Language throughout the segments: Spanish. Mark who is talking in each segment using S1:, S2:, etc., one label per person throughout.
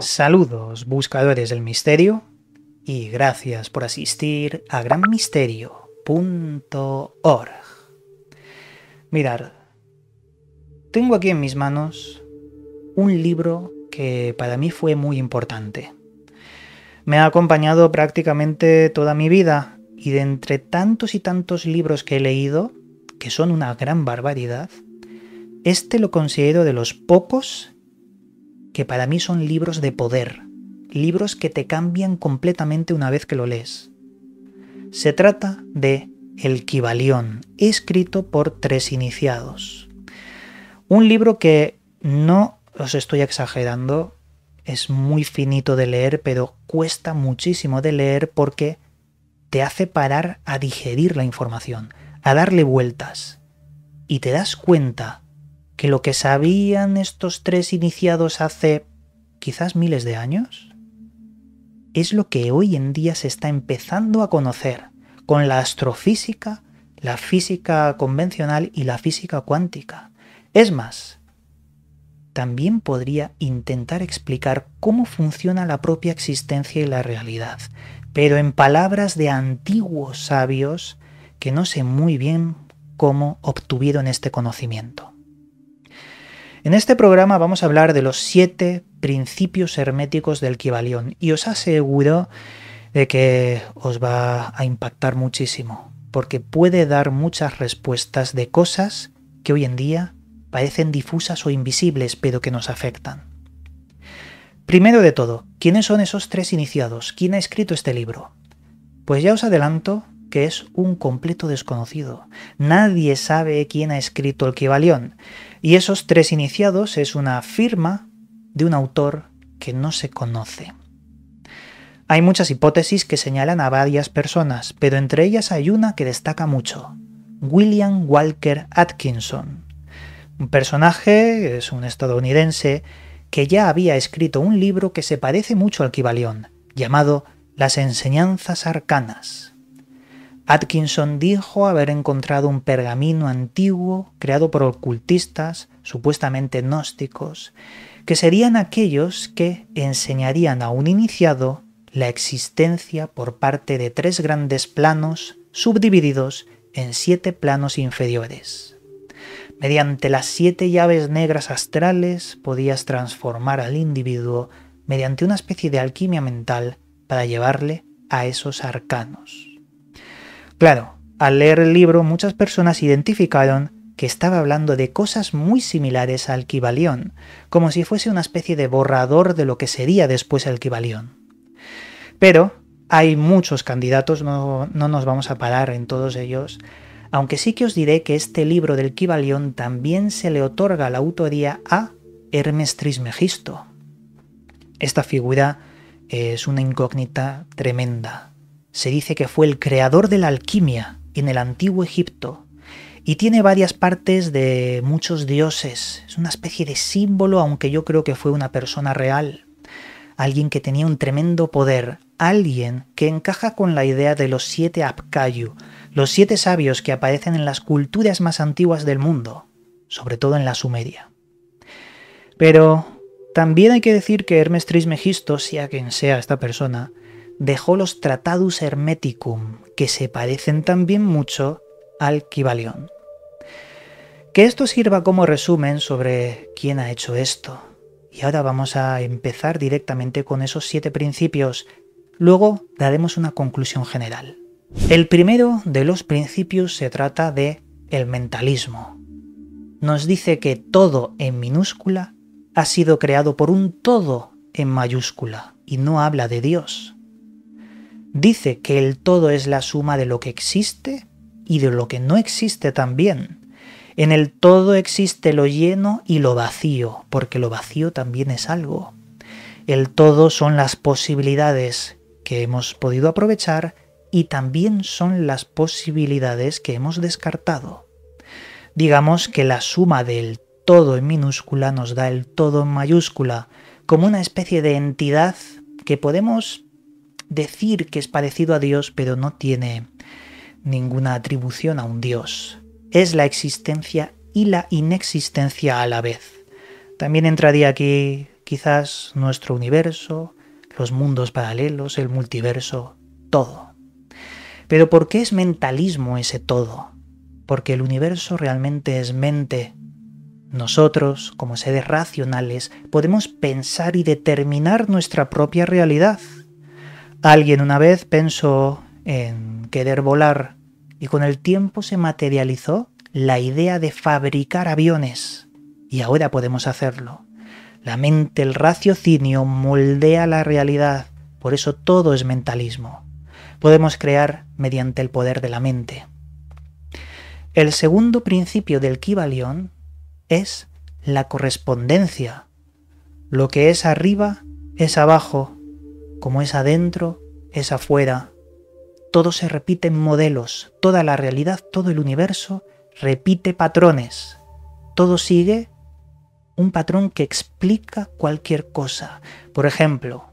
S1: Saludos buscadores del misterio y gracias por asistir a granmisterio.org. Mirad, tengo aquí en mis manos un libro que para mí fue muy importante. Me ha acompañado prácticamente toda mi vida y de entre tantos y tantos libros que he leído, que son una gran barbaridad, este lo considero de los pocos que para mí son libros de poder, libros que te cambian completamente una vez que lo lees. Se trata de El Kibalión, escrito por tres iniciados. Un libro que no os estoy exagerando, es muy finito de leer, pero cuesta muchísimo de leer porque te hace parar a digerir la información, a darle vueltas. Y te das cuenta que lo que sabían estos tres iniciados hace quizás miles de años es lo que hoy en día se está empezando a conocer con la astrofísica, la física convencional y la física cuántica. Es más, también podría intentar explicar cómo funciona la propia existencia y la realidad, pero en palabras de antiguos sabios que no sé muy bien cómo obtuvieron este conocimiento. En este programa vamos a hablar de los siete principios herméticos del Kibalión y os aseguro de que os va a impactar muchísimo, porque puede dar muchas respuestas de cosas que hoy en día parecen difusas o invisibles, pero que nos afectan. Primero de todo, ¿quiénes son esos tres iniciados? ¿Quién ha escrito este libro? Pues ya os adelanto que es un completo desconocido. Nadie sabe quién ha escrito el Kibalión. Y esos tres iniciados es una firma de un autor que no se conoce. Hay muchas hipótesis que señalan a varias personas, pero entre ellas hay una que destaca mucho, William Walker Atkinson. Un personaje, es un estadounidense, que ya había escrito un libro que se parece mucho al Kibalión, llamado Las Enseñanzas Arcanas. Atkinson dijo haber encontrado un pergamino antiguo creado por ocultistas, supuestamente gnósticos, que serían aquellos que enseñarían a un iniciado la existencia por parte de tres grandes planos subdivididos en siete planos inferiores. Mediante las siete llaves negras astrales podías transformar al individuo mediante una especie de alquimia mental para llevarle a esos arcanos. Claro, al leer el libro muchas personas identificaron que estaba hablando de cosas muy similares al Kibalión, como si fuese una especie de borrador de lo que sería después el Kibalión. Pero hay muchos candidatos, no, nos vamos a parar en todos ellos, aunque sí que os diré que este libro del Kibalión también se le otorga la autoría a Hermes Trismegisto. Esta figura es una incógnita tremenda. Se dice que fue el creador de la alquimia en el antiguo Egipto y tiene varias partes de muchos dioses. Es una especie de símbolo, aunque yo creo que fue una persona real. Alguien que tenía un tremendo poder, alguien que encaja con la idea de los siete Apkayu, los siete sabios que aparecen en las culturas más antiguas del mundo, sobre todo en la Sumeria. Pero también hay que decir que Hermes Trismegisto, sea quien sea esta persona, dejó los Tratatus Hermeticum, que se parecen también mucho al Kibalión. Que esto sirva como resumen sobre quién ha hecho esto. Y ahora vamos a empezar directamente con esos siete principios. Luego daremos una conclusión general. El primero de los principios se trata de el mentalismo. Nos dice que todo en minúscula ha sido creado por un todo en mayúscula y no habla de Dios dice que el todo es la suma de lo que existe y de lo que no existe también. En el todo existe lo lleno y lo vacío, porque lo vacío también es algo. El todo son las posibilidades que hemos podido aprovechar y también son las posibilidades que hemos descartado. Digamos que la suma del todo en minúscula nos da el todo en mayúscula, como una especie de entidad que podemos decir que es parecido a Dios, pero no tiene ninguna atribución a un Dios. Es la existencia y la inexistencia a la vez. También entraría aquí quizás nuestro universo, los mundos paralelos, el multiverso, todo. Pero ¿por qué es mentalismo ese todo? Porque el universo realmente es mente. Nosotros, como seres racionales, podemos pensar y determinar nuestra propia realidad. Alguien una vez pensó en querer volar y con el tiempo se materializó la idea de fabricar aviones. Y ahora podemos hacerlo. La mente, el raciocinio, moldea la realidad. Por eso todo es mentalismo. Podemos crear mediante el poder de la mente. El segundo principio del Kibalión es la correspondencia. Lo que es arriba es abajo como es adentro, es afuera. Todo se repite en modelos, toda la realidad, todo el universo repite patrones. Todo sigue un patrón que explica cualquier cosa. Por ejemplo,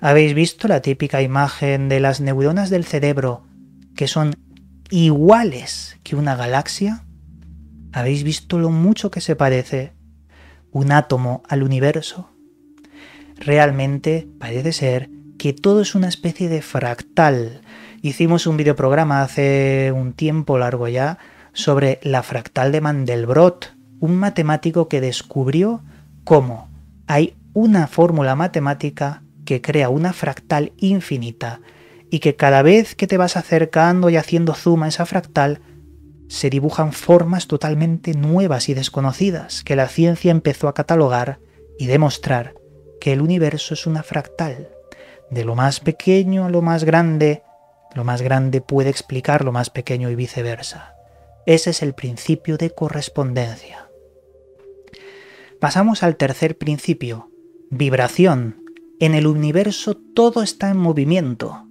S1: ¿habéis visto la típica imagen de las neuronas del cerebro que son iguales que una galaxia? ¿Habéis visto lo mucho que se parece un átomo al universo? Realmente parece ser que todo es una especie de fractal. Hicimos un videoprograma hace un tiempo largo ya sobre la fractal de Mandelbrot, un matemático que descubrió cómo hay una fórmula matemática que crea una fractal infinita y que cada vez que te vas acercando y haciendo zoom a esa fractal, se dibujan formas totalmente nuevas y desconocidas que la ciencia empezó a catalogar y demostrar que el universo es una fractal. De lo más pequeño a lo más grande, lo más grande puede explicar lo más pequeño y viceversa. Ese es el principio de correspondencia. Pasamos al tercer principio, vibración. En el universo todo está en movimiento.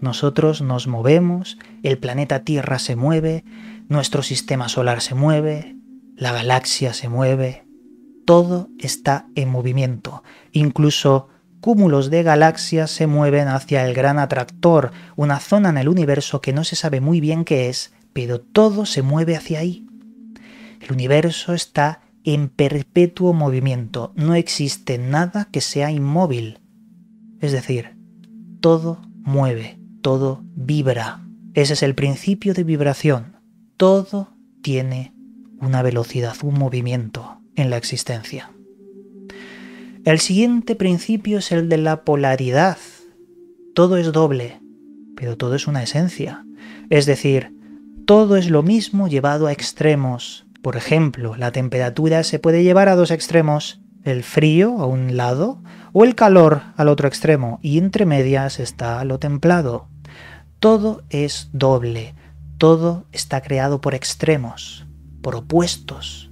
S1: Nosotros nos movemos, el planeta Tierra se mueve, nuestro sistema solar se mueve, la galaxia se mueve, todo está en movimiento, incluso cúmulos de galaxias se mueven hacia el gran atractor, una zona en el universo que no se sabe muy bien qué es, pero todo se mueve hacia ahí. El universo está en perpetuo movimiento, no existe nada que sea inmóvil. Es decir, todo mueve, todo vibra. Ese es el principio de vibración. Todo tiene una velocidad, un movimiento en la existencia. El siguiente principio es el de la polaridad. Todo es doble, pero todo es una esencia. Es decir, todo es lo mismo llevado a extremos. Por ejemplo, la temperatura se puede llevar a dos extremos, el frío a un lado o el calor al otro extremo, y entre medias está lo templado. Todo es doble, todo está creado por extremos, por opuestos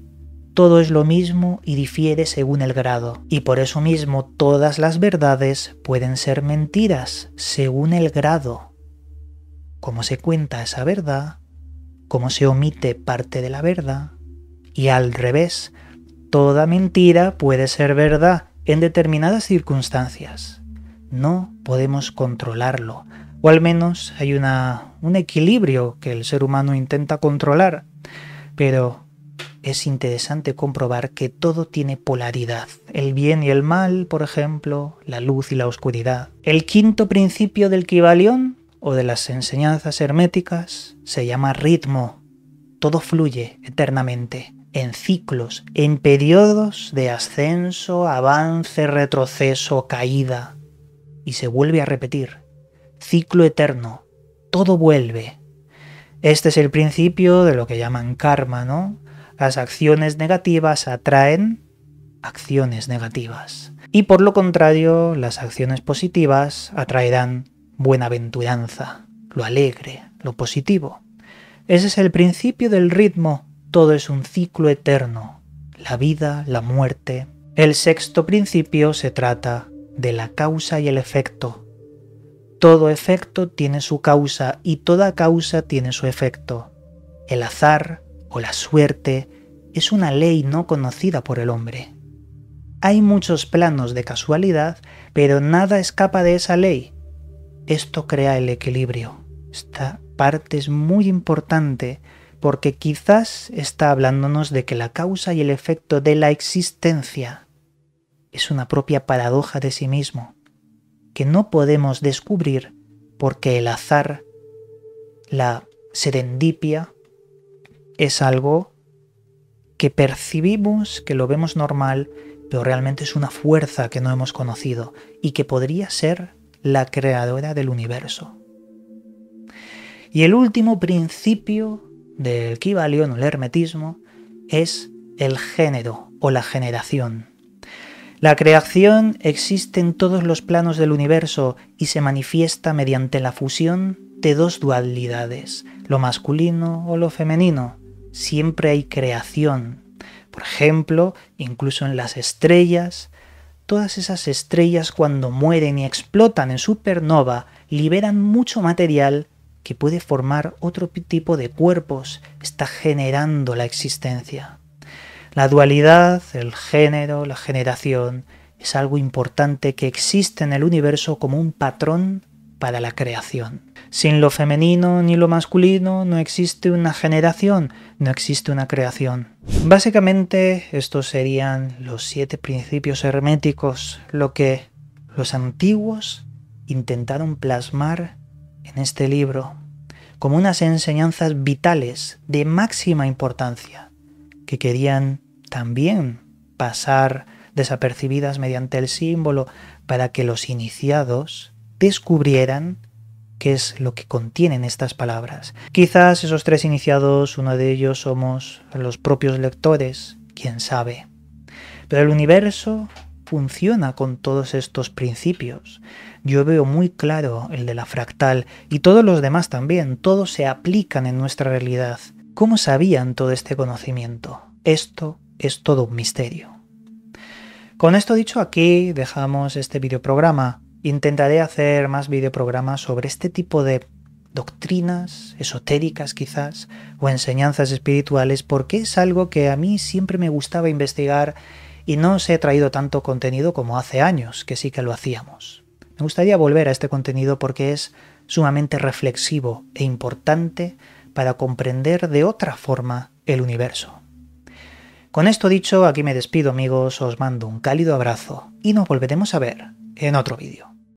S1: todo es lo mismo y difiere según el grado. Y por eso mismo todas las verdades pueden ser mentiras según el grado. Cómo se cuenta esa verdad, cómo se omite parte de la verdad. Y al revés, toda mentira puede ser verdad en determinadas circunstancias. No podemos controlarlo. O al menos hay una, un equilibrio que el ser humano intenta controlar. Pero es interesante comprobar que todo tiene polaridad. El bien y el mal, por ejemplo, la luz y la oscuridad. El quinto principio del Kibalión o de las enseñanzas herméticas se llama ritmo. Todo fluye eternamente, en ciclos, en periodos de ascenso, avance, retroceso, caída. Y se vuelve a repetir. Ciclo eterno. Todo vuelve. Este es el principio de lo que llaman karma, ¿no? Las acciones negativas atraen acciones negativas. Y por lo contrario, las acciones positivas atraerán buena buenaventuranza, lo alegre, lo positivo. Ese es el principio del ritmo. Todo es un ciclo eterno. La vida, la muerte. El sexto principio se trata de la causa y el efecto. Todo efecto tiene su causa y toda causa tiene su efecto. El azar, o la suerte es una ley no conocida por el hombre. Hay muchos planos de casualidad, pero nada escapa de esa ley. Esto crea el equilibrio. Esta parte es muy importante porque quizás está hablándonos de que la causa y el efecto de la existencia es una propia paradoja de sí mismo, que no podemos descubrir porque el azar, la serendipia es algo que percibimos, que lo vemos normal, pero realmente es una fuerza que no hemos conocido y que podría ser la creadora del universo. Y el último principio del Kivalion o el hermetismo es el género o la generación. La creación existe en todos los planos del universo y se manifiesta mediante la fusión de dos dualidades, lo masculino o lo femenino, siempre hay creación. Por ejemplo, incluso en las estrellas, todas esas estrellas cuando mueren y explotan en supernova liberan mucho material que puede formar otro tipo de cuerpos, está generando la existencia. La dualidad, el género, la generación, es algo importante que existe en el universo como un patrón para la creación. Sin lo femenino ni lo masculino no existe una generación, no existe una creación. Básicamente estos serían los siete principios herméticos, lo que los antiguos intentaron plasmar en este libro como unas enseñanzas vitales de máxima importancia que querían también pasar desapercibidas mediante el símbolo para que los iniciados descubrieran qué es lo que contienen estas palabras. Quizás esos tres iniciados, uno de ellos somos los propios lectores, quién sabe. Pero el universo funciona con todos estos principios. Yo veo muy claro el de la fractal y todos los demás también, todos se aplican en nuestra realidad. ¿Cómo sabían todo este conocimiento? Esto es todo un misterio. Con esto dicho, aquí dejamos este videoprograma. Intentaré hacer más videoprogramas sobre este tipo de doctrinas esotéricas quizás o enseñanzas espirituales porque es algo que a mí siempre me gustaba investigar y no os he traído tanto contenido como hace años que sí que lo hacíamos. Me gustaría volver a este contenido porque es sumamente reflexivo e importante para comprender de otra forma el universo. Con esto dicho, aquí me despido amigos, os mando un cálido abrazo y nos volveremos a ver en otro vídeo.